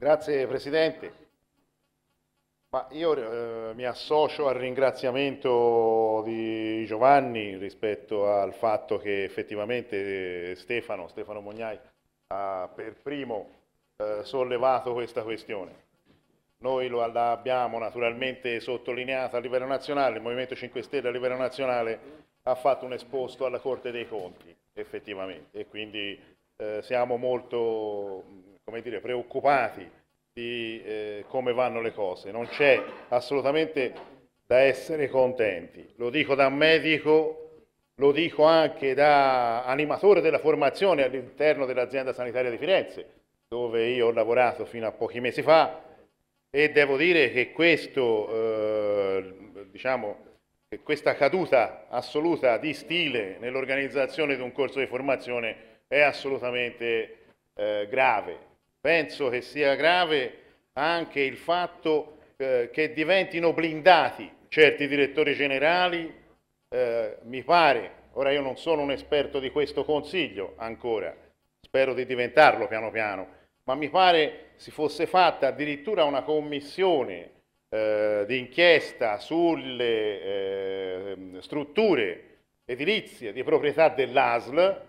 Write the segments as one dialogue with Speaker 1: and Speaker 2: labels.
Speaker 1: Grazie Presidente. Ma io eh, mi associo al ringraziamento di Giovanni rispetto al fatto che effettivamente eh, Stefano, Stefano Mognai ha per primo eh, sollevato questa questione. Noi lo abbiamo naturalmente sottolineato a livello nazionale, il Movimento 5 Stelle a livello nazionale ha fatto un esposto alla Corte dei Conti effettivamente e quindi eh, siamo molto come dire, preoccupati di eh, come vanno le cose, non c'è assolutamente da essere contenti. Lo dico da medico, lo dico anche da animatore della formazione all'interno dell'azienda sanitaria di Firenze, dove io ho lavorato fino a pochi mesi fa e devo dire che questo, eh, diciamo, questa caduta assoluta di stile nell'organizzazione di un corso di formazione è assolutamente eh, grave Penso che sia grave anche il fatto eh, che diventino blindati certi direttori generali, eh, mi pare, ora io non sono un esperto di questo consiglio ancora, spero di diventarlo piano piano, ma mi pare si fosse fatta addirittura una commissione eh, di inchiesta sulle eh, strutture edilizie di proprietà dell'ASL,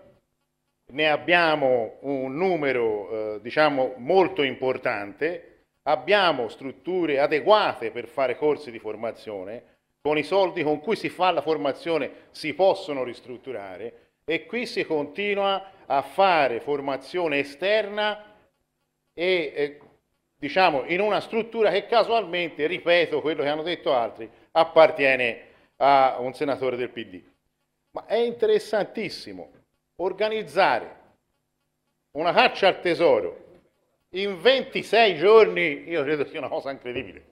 Speaker 1: ne abbiamo un numero eh, diciamo molto importante, abbiamo strutture adeguate per fare corsi di formazione, con i soldi con cui si fa la formazione si possono ristrutturare e qui si continua a fare formazione esterna e eh, diciamo in una struttura che casualmente, ripeto quello che hanno detto altri, appartiene a un senatore del PD. Ma è interessantissimo organizzare una caccia al tesoro in 26 giorni, io credo sia una cosa incredibile.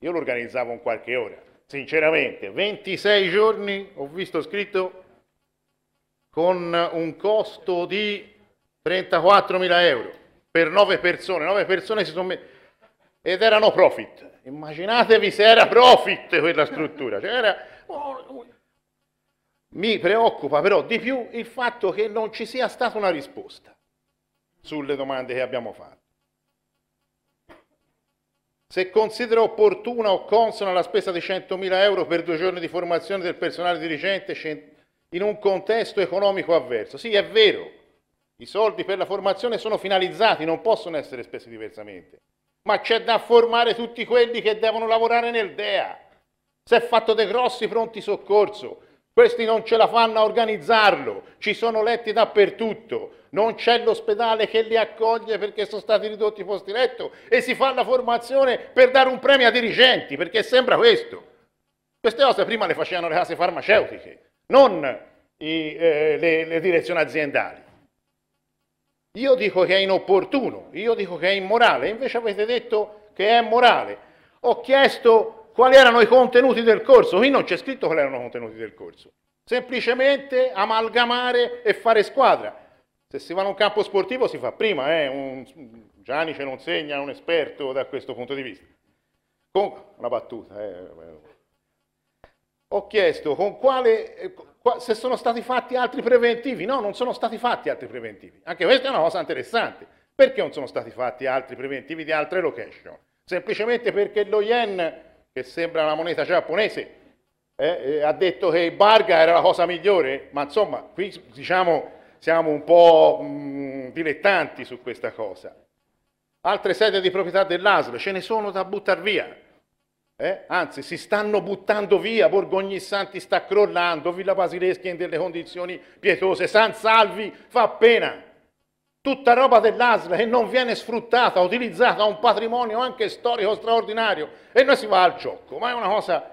Speaker 1: Io lo organizzavo in qualche ora, sinceramente, 26 giorni ho visto scritto con un costo di 34.000 euro per 9 persone, 9 persone si sono messe ed erano profit. Immaginatevi se era profit quella struttura, cioè era mi preoccupa però di più il fatto che non ci sia stata una risposta sulle domande che abbiamo fatto. Se considera opportuna o consona la spesa di 100.000 euro per due giorni di formazione del personale dirigente in un contesto economico avverso. Sì, è vero, i soldi per la formazione sono finalizzati, non possono essere spesi diversamente, ma c'è da formare tutti quelli che devono lavorare nel DEA. Si è fatto dei grossi pronti soccorso, questi non ce la fanno a organizzarlo, ci sono letti dappertutto, non c'è l'ospedale che li accoglie perché sono stati ridotti i posti letto e si fa la formazione per dare un premio ai dirigenti, perché sembra questo. Queste cose prima le facevano le case farmaceutiche, non i, eh, le, le direzioni aziendali. Io dico che è inopportuno, io dico che è immorale, invece avete detto che è morale. Ho chiesto quali erano i contenuti del corso. Qui non c'è scritto quali erano i contenuti del corso. Semplicemente amalgamare e fare squadra. Se si va in un campo sportivo si fa prima, eh? un, Gianni ce lo insegna, è un esperto da questo punto di vista. Con, una battuta. Eh, eh. Ho chiesto quale, eh, se sono stati fatti altri preventivi. No, non sono stati fatti altri preventivi. Anche questa è una cosa interessante. Perché non sono stati fatti altri preventivi di altre location? Semplicemente perché lo Yen che sembra una moneta giapponese, eh, ha detto che il Barga era la cosa migliore, ma insomma, qui diciamo siamo un po' mh, mm, dilettanti su questa cosa. Altre sedi di proprietà dell'ASL ce ne sono da buttare via. Eh? Anzi, si stanno buttando via, Borgogni Santi sta crollando, Villa Basileschi è in delle condizioni pietose, San Salvi fa pena tutta roba dell'ASL che non viene sfruttata, utilizzata, ha un patrimonio anche storico straordinario e noi si va al gioco, ma è una cosa...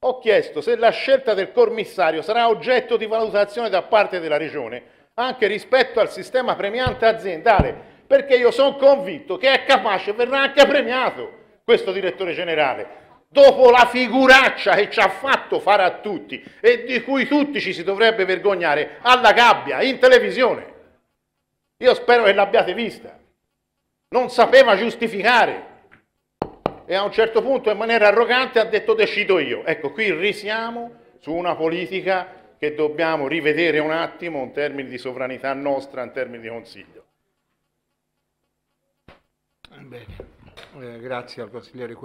Speaker 1: Ho chiesto se la scelta del commissario sarà oggetto di valutazione da parte della Regione anche rispetto al sistema premiante aziendale, perché io sono convinto che è capace, verrà anche premiato questo direttore generale, dopo la figuraccia che ci ha fatto fare a tutti e di cui tutti ci si dovrebbe vergognare alla gabbia in televisione. Io spero che l'abbiate vista. Non sapeva giustificare. E a un certo punto in maniera arrogante ha detto decido io. Ecco, qui risiamo su una politica che dobbiamo rivedere un attimo in termini di sovranità nostra, in termini di consiglio. Bene, eh, grazie al consigliere.